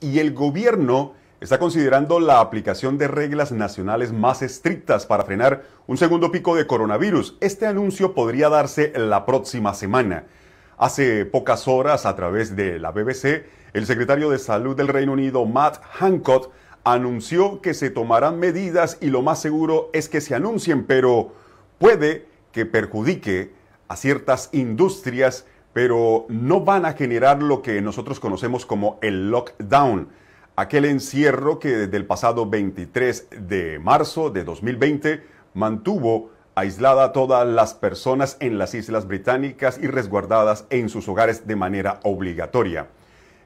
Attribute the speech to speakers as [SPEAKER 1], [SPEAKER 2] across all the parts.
[SPEAKER 1] y el gobierno está considerando la aplicación de reglas nacionales más estrictas para frenar un segundo pico de coronavirus. Este anuncio podría darse la próxima semana. Hace pocas horas, a través de la BBC, el secretario de Salud del Reino Unido, Matt Hancock, anunció que se tomarán medidas y lo más seguro es que se anuncien, pero puede que perjudique a ciertas industrias pero no van a generar lo que nosotros conocemos como el lockdown, aquel encierro que desde el pasado 23 de marzo de 2020 mantuvo aislada a todas las personas en las islas británicas y resguardadas en sus hogares de manera obligatoria.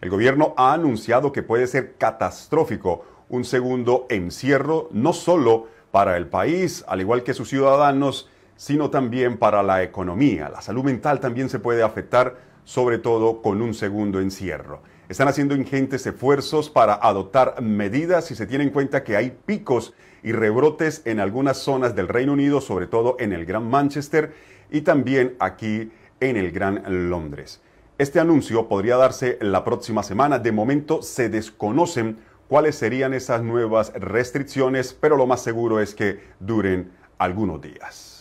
[SPEAKER 1] El gobierno ha anunciado que puede ser catastrófico un segundo encierro, no solo para el país, al igual que sus ciudadanos, sino también para la economía. La salud mental también se puede afectar, sobre todo con un segundo encierro. Están haciendo ingentes esfuerzos para adoptar medidas y se tiene en cuenta que hay picos y rebrotes en algunas zonas del Reino Unido, sobre todo en el Gran Manchester y también aquí en el Gran Londres. Este anuncio podría darse la próxima semana. De momento se desconocen cuáles serían esas nuevas restricciones, pero lo más seguro es que duren algunos días.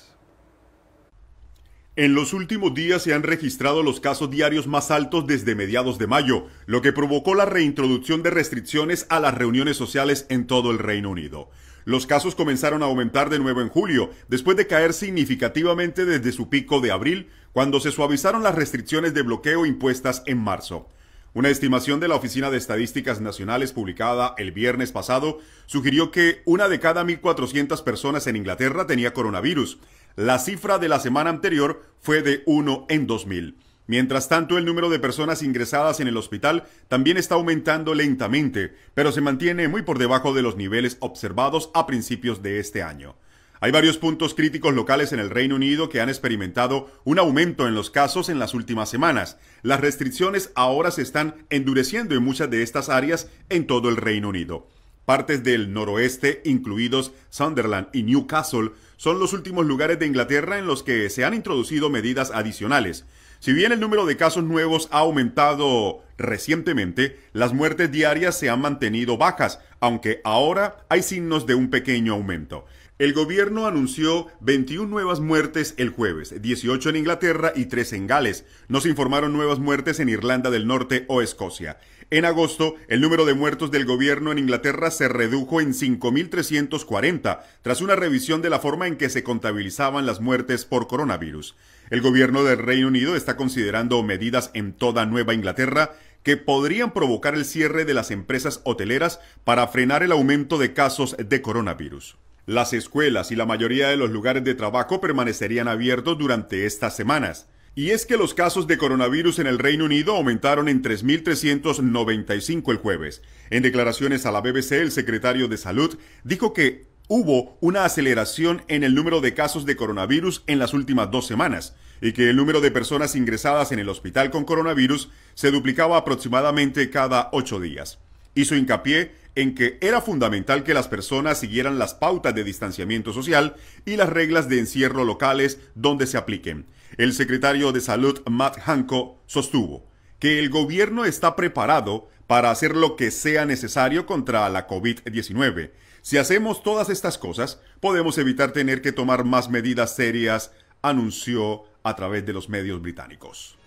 [SPEAKER 1] En los últimos días se han registrado los casos diarios más altos desde mediados de mayo, lo que provocó la reintroducción de restricciones a las reuniones sociales en todo el Reino Unido. Los casos comenzaron a aumentar de nuevo en julio, después de caer significativamente desde su pico de abril, cuando se suavizaron las restricciones de bloqueo impuestas en marzo. Una estimación de la Oficina de Estadísticas Nacionales publicada el viernes pasado sugirió que una de cada 1.400 personas en Inglaterra tenía coronavirus, la cifra de la semana anterior fue de 1 en 2000. Mientras tanto, el número de personas ingresadas en el hospital también está aumentando lentamente, pero se mantiene muy por debajo de los niveles observados a principios de este año. Hay varios puntos críticos locales en el Reino Unido que han experimentado un aumento en los casos en las últimas semanas. Las restricciones ahora se están endureciendo en muchas de estas áreas en todo el Reino Unido. Partes del noroeste, incluidos Sunderland y Newcastle, son los últimos lugares de Inglaterra en los que se han introducido medidas adicionales. Si bien el número de casos nuevos ha aumentado recientemente, las muertes diarias se han mantenido bajas, aunque ahora hay signos de un pequeño aumento. El gobierno anunció 21 nuevas muertes el jueves, 18 en Inglaterra y 3 en Gales. No se informaron nuevas muertes en Irlanda del Norte o Escocia. En agosto, el número de muertos del gobierno en Inglaterra se redujo en 5.340, tras una revisión de la forma en que se contabilizaban las muertes por coronavirus. El gobierno del Reino Unido está considerando medidas en toda Nueva Inglaterra que podrían provocar el cierre de las empresas hoteleras para frenar el aumento de casos de coronavirus. Las escuelas y la mayoría de los lugares de trabajo permanecerían abiertos durante estas semanas. Y es que los casos de coronavirus en el Reino Unido aumentaron en 3.395 el jueves. En declaraciones a la BBC, el secretario de Salud dijo que hubo una aceleración en el número de casos de coronavirus en las últimas dos semanas y que el número de personas ingresadas en el hospital con coronavirus se duplicaba aproximadamente cada ocho días. Hizo hincapié en que era fundamental que las personas siguieran las pautas de distanciamiento social y las reglas de encierro locales donde se apliquen. El secretario de Salud, Matt Hanco, sostuvo que el gobierno está preparado para hacer lo que sea necesario contra la COVID-19. Si hacemos todas estas cosas, podemos evitar tener que tomar más medidas serias, anunció a través de los medios británicos.